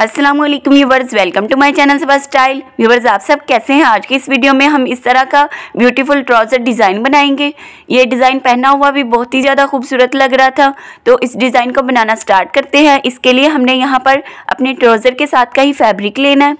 Aslam viewers welcome to my channel Saba style viewers आप सब कैसे हैं आज की इस वीडियो में हम इस तरह का ब्यूटीफुल ट्राउज़र डिज़ाइन बनाएंगे ये डिज़ाइन पहना हुआ भी बहुत ही ज़्यादा खूबसूरत लग रहा था तो इस डिज़ाइन को बनाना स्टार्ट करते हैं इसके लिए हमने यहाँ पर अपने ट्राउज़र के साथ का ही फैब्रिक लेना है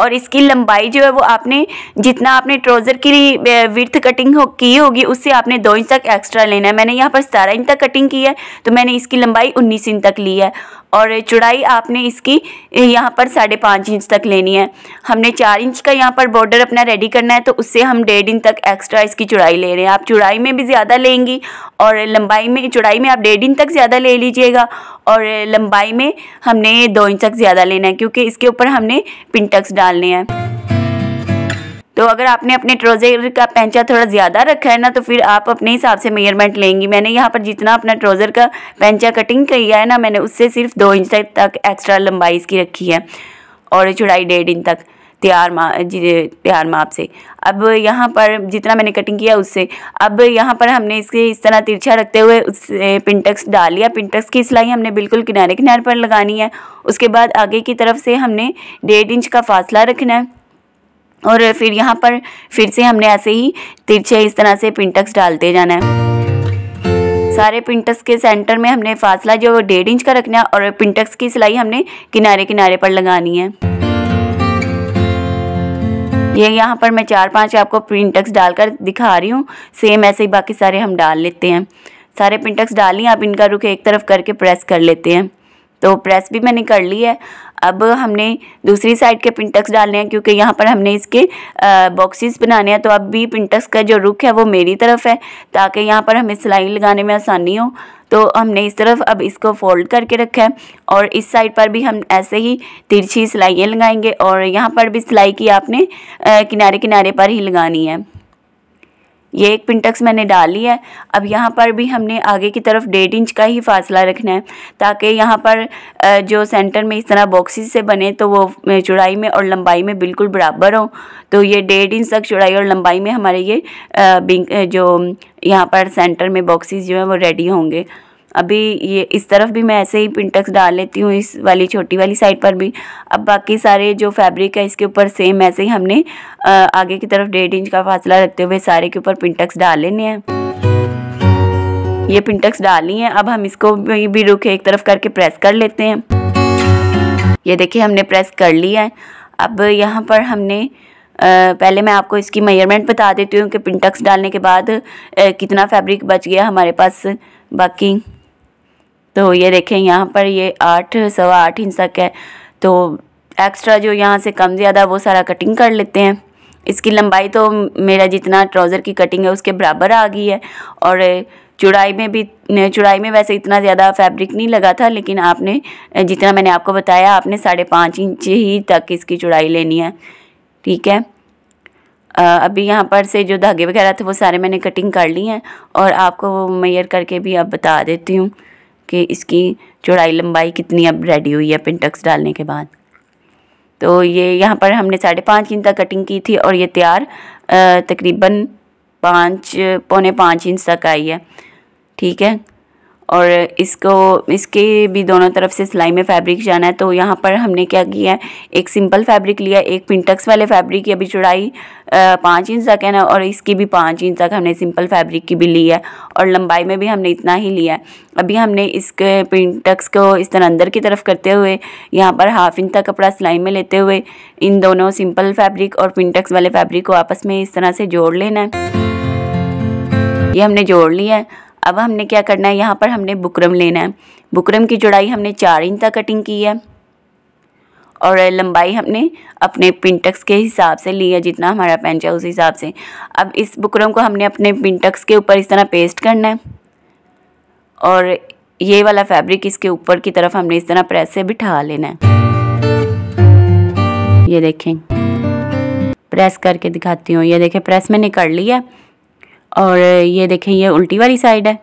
और इसकी लंबाई जो है वो आपने जितना आपने ट्राउज़र की विर्थ कटिंग हो की होगी उससे आपने दो इंच तक एक्स्ट्रा लेना है मैंने यहाँ पर सतारह इंच तक कटिंग की है तो मैंने इसकी लंबाई उन्नीस इंच तक ली है और चौड़ाई आपने इसकी यहाँ पर साढ़े पाँच इंच तक लेनी है हमने चार इंच का यहाँ पर बॉर्डर अपना रेडी करना है तो उससे हम डेढ़ इंच तक एक्स्ट्रा इसकी चौड़ाई ले रहे हैं आप चौड़ाई में भी ज़्यादा लेंगी और लंबाई में चौड़ाई में आप डेढ़ इंच तक ज़्यादा ले लीजिएगा और लंबाई में हमने दो इंच तक ज़्यादा लेना है क्योंकि इसके ऊपर हमने पिंटक्स डालने हैं तो अगर आपने अपने ट्रोज़र का पैंचा थोड़ा ज़्यादा रखा है ना तो फिर आप अपने हिसाब से मेयरमेंट लेंगी मैंने यहाँ पर जितना अपना ट्रोज़र का पैंचा कटिंग किया है ना मैंने उससे सिर्फ दो इंच तक तक एक्स्ट्रा लंबाई इसकी रखी है और चौड़ाई डेढ़ इंच तक तैयार मा तैयार माप से अब यहाँ पर जितना मैंने कटिंग किया उससे अब यहाँ पर हमने इसके इस तरह तिरछा रखते हुए उस पिंटक्स डाल लिया पिंटक्स की सिलाई हमने बिल्कुल किनारे किनारे पर लगानी है उसके बाद आगे की तरफ से हमने डेढ़ इंच का फासला रखना है और फिर यहाँ पर फिर से हमने ऐसे ही तिरछे इस तरह से पिंटक्स डालते जाना है सारे पिंटक्स के सेंटर में हमने फासला जो डेढ़ इंच का रखना है और पिंटक्स की सिलाई हमने किनारे किनारे पर लगानी है ये यहाँ पर मैं चार पांच आपको पिंटक्स डालकर दिखा रही हूँ सेम ऐसे ही बाकी सारे हम डाल लेते हैं सारे पिंटक्स डाल लिए आप इनका रुख एक तरफ करके प्रेस कर लेते हैं तो प्रेस भी मैंने कर ली है अब हमने दूसरी साइड के पिंटक्स डालने हैं क्योंकि यहाँ पर हमने इसके बॉक्सेस बनाने हैं तो अब भी पिंटक्स का जो रुख है वो मेरी तरफ है ताकि यहाँ पर हमें सिलाई लगाने में आसानी हो तो हमने इस तरफ अब इसको फोल्ड करके रखा है और इस साइड पर भी हम ऐसे ही तिरछी सिलाइयाँ लगाएंगे और यहाँ पर भी सिलाई की आपने किनारे किनारे पर ही लगानी है ये एक पिंटक्स मैंने डाली है अब यहाँ पर भी हमने आगे की तरफ डेढ़ इंच का ही फासला रखना है ताकि यहाँ पर जो सेंटर में इस तरह बॉक्सेस से बने तो वो चौड़ाई में और लंबाई में बिल्कुल बराबर हो तो ये डेढ़ इंच तक चौड़ाई और लंबाई में हमारे ये जो यहाँ पर सेंटर में बॉक्सेस जो हैं वो रेडी होंगे अभी ये इस तरफ भी मैं ऐसे ही पिंटक्स डाल लेती हूँ इस वाली छोटी वाली साइड पर भी अब बाकी सारे जो फैब्रिक है इसके ऊपर सेम ऐसे ही हमने आगे की तरफ डेढ़ इंच का फासला रखते हुए सारे के ऊपर पिंटक्स डाल लेने हैं ये पिंटक्स डाली हैं अब हम इसको भी रुख एक तरफ करके प्रेस कर लेते हैं ये देखिए हमने प्रेस कर लिया है अब यहाँ पर हमने पहले मैं आपको इसकी मेजरमेंट बता देती हूँ कि पिंटक्स डालने के बाद कितना फैब्रिक बच गया हमारे पास बाकी तो ये देखें यहाँ पर ये आठ सवा आठ इंच तक है तो एक्स्ट्रा जो यहाँ से कम ज़्यादा वो सारा कटिंग कर लेते हैं इसकी लंबाई तो मेरा जितना ट्राउज़र की कटिंग है उसके बराबर आ गई है और चुड़ाई में भी चुड़ाई में वैसे इतना ज़्यादा फैब्रिक नहीं लगा था लेकिन आपने जितना मैंने आपको बताया आपने साढ़े पाँच इंच ही तक इसकी चुड़ाई लेनी है ठीक है अभी यहाँ पर से जो धागे वगैरह थे वो सारे मैंने कटिंग कर ली हैं और आपको मैयर करके भी अब बता देती हूँ कि इसकी चौड़ाई लंबाई कितनी अब रेडी हुई है पिनटक्स डालने के बाद तो ये यहाँ पर हमने साढ़े पाँच इंच तक कटिंग की थी और ये तैयार तकरीबन पाँच पौने पाँच इंच तक आई है ठीक है और इसको इसके भी दोनों तरफ से सिलाई में फैब्रिक जाना है तो यहाँ पर हमने क्या किया है एक सिंपल फैब्रिक लिया एक पिंटक्स वाले फैब्रिक की अभी चौड़ाई पाँच इंच तक है ना और इसकी भी पाँच इंच तक हमने सिंपल फैब्रिक की भी ली है और लंबाई में भी हमने इतना ही लिया है अभी हमने इसके पिंटक्स को इस तरह अंदर की तरफ करते हुए यहाँ पर हाफ इंच तक कपड़ा सिलाई में लेते हुए इन दोनों सिंपल फैब्रिक और पिंटक्स वाले फैब्रिक को आपस में इस तरह से जोड़ लेना है ये हमने जोड़ लिया है अब हमने क्या करना है यहाँ पर हमने बुकरम लेना है बुकरम की चौड़ाई हमने चार इंच तक कटिंग की है और लंबाई हमने अपने पिंटक्स के हिसाब से ली है जितना हमारा पेंच है उस हिसाब से अब इस बुकरम को हमने अपने पिंटक्स के ऊपर इस तरह पेस्ट करना है और ये वाला फैब्रिक इसके ऊपर की तरफ हमने इस तरह प्रेस से बिठा लेना है ये देखें प्रेस करके दिखाती हूँ ये देखें प्रेस मैंने कर लिया और ये देखें ये उल्टी वाली साइड है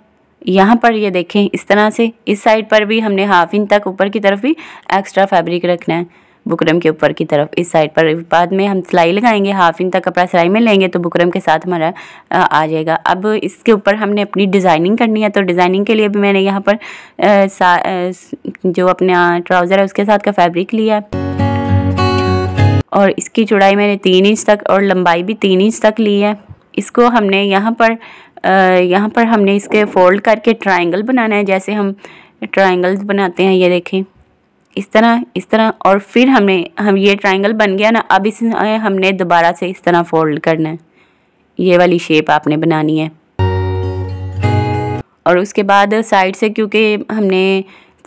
यहाँ पर ये देखें इस तरह से इस साइड पर भी हमने हाफ इंच तक ऊपर की तरफ भी एक्स्ट्रा फैब्रिक रखना है बुकरम के ऊपर की तरफ इस साइड पर बाद में हम सिलाई लगाएंगे हाफ इंच तक कपड़ा सिलाई में लेंगे तो बुकरम के साथ हमारा आ जाएगा अब इसके ऊपर हमने अपनी डिज़ाइनिंग करनी है तो डिज़ाइनिंग के लिए भी मैंने यहाँ पर आ, जो अपना ट्राउज़र है उसके साथ का फैब्रिक लिया है और इसकी चौड़ाई मैंने तीन इंच तक और लंबाई भी तीन इंच तक ली है इसको हमने यहाँ पर यहाँ पर हमने इसके फोल्ड करके ट्राइंगल बनाना है जैसे हम ट्राइंगल बनाते हैं ये देखें इस तरह इस तरह और फिर हमने हम ये ट्राइंगल बन गया ना अब इस हमने दोबारा से इस तरह फोल्ड करना है ये वाली शेप आपने बनानी है और उसके बाद साइड से क्योंकि हमने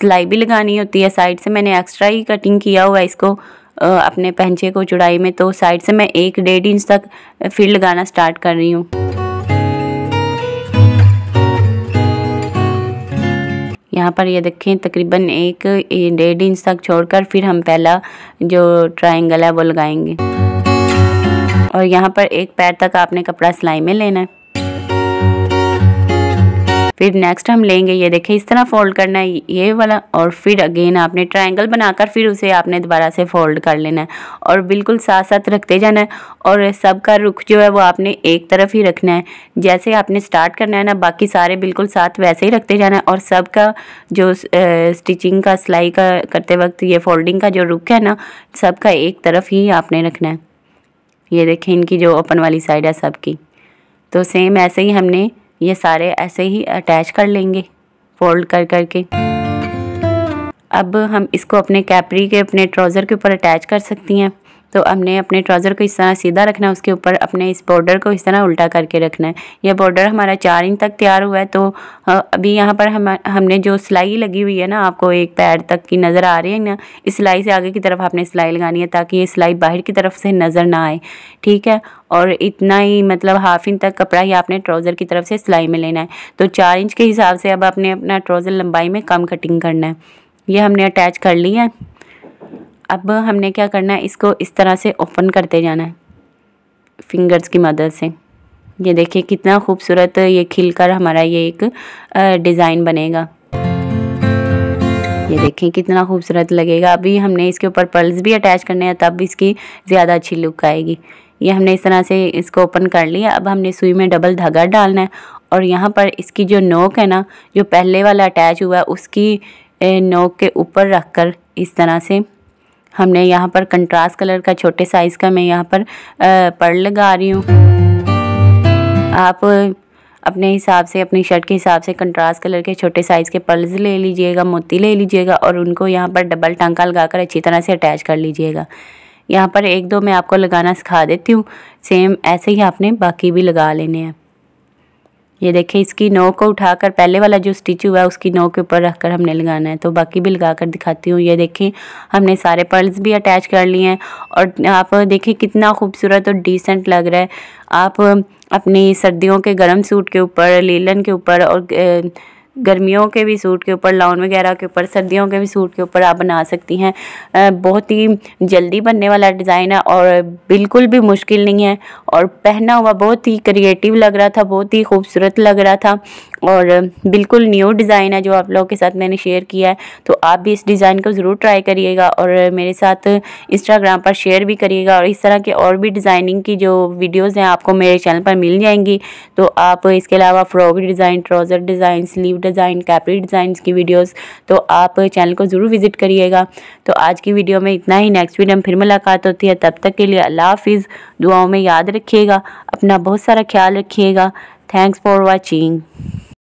सिलाई भी लगानी होती है साइड से मैंने एक्स्ट्रा ही कटिंग किया हुआ है इसको अपने पहनचे को चुड़ाई में तो साइड से मैं एक डेढ़ इंच तक फील्ड लगाना स्टार्ट कर रही हूँ यहाँ पर ये देखें तकरीबन एक डेढ़ इंच तक छोड़कर फिर हम पहला जो ट्रायंगल है वो लगाएंगे और यहाँ पर एक पैर तक आपने कपड़ा सिलाई में लेना है फिर नेक्स्ट हम लेंगे ये देखें इस तरह फोल्ड करना है ये वाला और फिर अगेन आपने ट्रायंगल बनाकर फिर उसे आपने दोबारा से फोल्ड कर लेना है और बिल्कुल साथ साथ रखते जाना है और सबका रुख जो है वो आपने एक तरफ ही रखना है जैसे आपने स्टार्ट करना है ना बाकी सारे बिल्कुल साथ वैसे ही रखते जाना है और सबका जो स्टिचिंग का सिलाई का करते वक्त ये फोल्डिंग का जो रुख है ना सबका एक तरफ ही आपने रखना है ये देखें इनकी जो ओपन वाली साइड है सबकी तो सेम ऐसे ही हमने ये सारे ऐसे ही अटैच कर लेंगे फोल्ड कर करके अब हम इसको अपने कैपरी के अपने ट्राउज़र के ऊपर अटैच कर सकती हैं तो हमने अपने ट्राउज़र को इस तरह सीधा रखना है उसके ऊपर अपने इस बॉर्डर को इस तरह उल्टा करके रखना है यह बॉर्डर हमारा चार इंच तक तैयार हुआ है तो अभी यहाँ पर हम हमने जो सिलाई लगी हुई है ना आपको एक पैर तक की नज़र आ रही है ना इस सिलाई से आगे की तरफ आपने सिलाई लगानी है ताकि ये सिलाई बाहर की तरफ से नज़र ना आए ठीक है और इतना ही मतलब हाफ इंच तक कपड़ा ही आपने ट्राउज़र की तरफ से सिलाई में लेना है तो चार इंच के हिसाब से अब आपने अपना ट्राउज़र लंबाई में कम कटिंग करना है ये हमने अटैच कर ली है अब हमने क्या करना है इसको इस तरह से ओपन करते जाना है फिंगर्स की मदद से ये देखिए कितना खूबसूरत ये खिलकर हमारा ये एक डिज़ाइन बनेगा ये देखें कितना खूबसूरत लगेगा अभी हमने इसके ऊपर पर्ल्स भी अटैच करने हैं तब इसकी ज़्यादा अच्छी लुक आएगी ये हमने इस तरह से इसको ओपन कर लिया अब हमने सुई में डबल धागा डालना है और यहाँ पर इसकी जो नोक है ना जो पहले वाला अटैच हुआ है उसकी नोक के ऊपर रख कर इस तरह से हमने यहाँ पर कंट्रास्ट कलर का छोटे साइज़ का मैं यहाँ पर पर्ल लगा रही हूँ आप अपने हिसाब से अपनी शर्ट के हिसाब से कंट्रास्ट कलर के छोटे साइज़ के पर्ल्स ले लीजिएगा मोती ले लीजिएगा और उनको यहाँ पर डबल टांका लगाकर अच्छी तरह से अटैच कर लीजिएगा यहाँ पर एक दो मैं आपको लगाना सिखा देती हूँ सेम ऐसे ही आपने बाकी भी लगा लेने हैं ये देखें इसकी नोक को उठाकर पहले वाला जो स्टिच हुआ है उसकी नोक के ऊपर रखकर हमने लगाना है तो बाकी भी लगा कर दिखाती हूँ ये देखें हमने सारे पर्ल्स भी अटैच कर लिए हैं और आप देखें कितना खूबसूरत और डिसेंट लग रहा है आप अपनी सर्दियों के गर्म सूट के ऊपर लीलन के ऊपर और गर्मियों के भी सूट के ऊपर लाउन वगैरह के ऊपर सर्दियों के भी सूट के ऊपर आप बना सकती हैं बहुत ही जल्दी बनने वाला डिज़ाइन है और बिल्कुल भी मुश्किल नहीं है और पहना हुआ बहुत ही क्रिएटिव लग रहा था बहुत ही खूबसूरत लग रहा था और बिल्कुल न्यू डिज़ाइन है जो आप लोगों के साथ मैंने शेयर किया है तो आप भी इस डिज़ाइन को ज़रूर ट्राई करिएगा और मेरे साथ इंस्टाग्राम पर शेयर भी करिएगा और इस तरह के और भी डिज़ाइनिंग की जो वीडियोज़ हैं आपको मेरे चैनल पर मिल जाएंगी तो आप इसके अलावा frock design trouser design sleeve design capri design की वीडियोस तो आप चैनल को ज़रूर विजिट करिएगा तो आज की वीडियो में इतना ही नेक्स्ट वीडियो में फिर मुलाकात होती है तब तक के लिए अल्लाह हाफिज़ दुआओं में याद रखिएगा अपना बहुत सारा ख्याल रखिएगा थैंक्स फॉर वॉचिंग